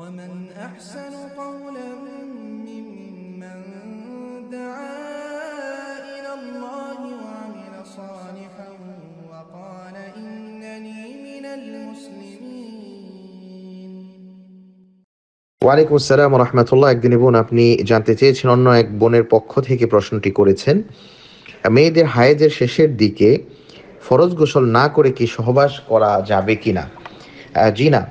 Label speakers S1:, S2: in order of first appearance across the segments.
S1: ومن أحسن قولا ممن
S2: ওয়ালাইকুম আসসালাম রহমতুল্লাহ একদিন বোন আপনি জানতে চেয়েছেন অন্য এক বোনের পক্ষ থেকে প্রশ্নটি করেছেন মেয়েদের হায়েজের শেষের দিকে ফরজ গোসল না করে কি সহবাস করা যাবে কিনা জি না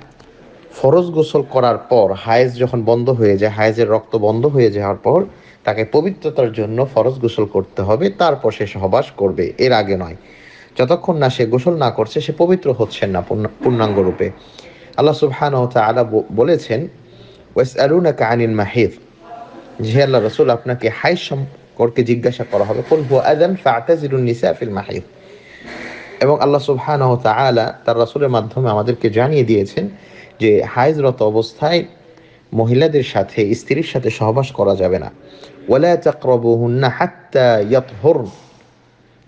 S2: ফরজ গোসল করার পর হায়েজ যখন বন্ধ হয়ে যায় হায়েজের রক্ত বন্ধ হয়ে যাওয়ার পর তাকে পবিত্রতার জন্য ফরজ গোসল করতে হবে তারপর সে সহবাস করবে এর আগে নয় যতক্ষণ না সে গোসল না করছে সে পবিত্র হচ্ছেন না পূর্ণাঙ্গ রূপে আল্লাহ সুহান আলা বলেছেন ওয়েস আরুনা কাহানিন মাহিদ জি আল্লাহ রসুল আপনাকে হায়েজ সম্পর্কে জিজ্ঞাসা করা হবে কোন হুয়া আদান ফা নিসা ফিল মাহিদ এবং আল্লাহ সুবহানাহ তাআলা তার রাসুলের মাধ্যমে আমাদেরকে জানিয়ে দিয়েছেন যে হাইজরত অবস্থায় মহিলাদের সাথে স্ত্রীর সাথে সহবাস করা যাবে না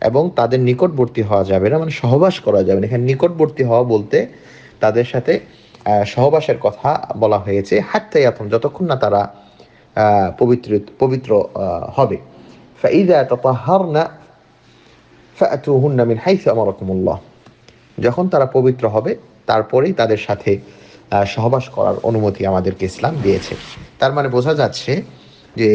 S2: এবং তাদের নিকটবর্তী হওয়া যাবে না মানে সহবাস করা যাবে না এখানে নিকটবর্তী হওয়া বলতে তাদের সাথে সহবাসের কথা বলা হয়েছে হাত্তা ইয়াতম যতক্ষণ না তারা পবিত্র পবিত্র হবে ফাইদা ফাতুহুন্না মিন হাইসু আমারাকুমুল্লাহ যখন তারা পবিত্র হবে তারপরেই তাদের সাথে সহবাস করার অনুমতি আমাদেরকে ইসলাম দিয়েছে তার মানে বোঝা যাচ্ছে যে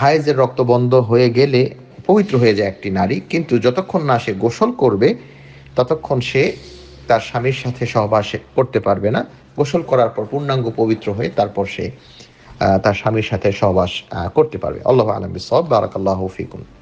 S2: হায়েজের রক্ত বন্ধ হয়ে গেলে পবিত্র হয়ে যায় একটি নারী কিন্তু যতক্ষণ না সে গোসল করবে ততক্ষণ সে তার স্বামীর সাথে সহবাস করতে পারবে না গোসল করার পর পূর্ণাঙ্গ পবিত্র হয়ে তারপর সে তার স্বামীর সাথে সহবাস করতে পারবে আল্লাহ আলম বিসব বারাকাল্লাহ ফিকুন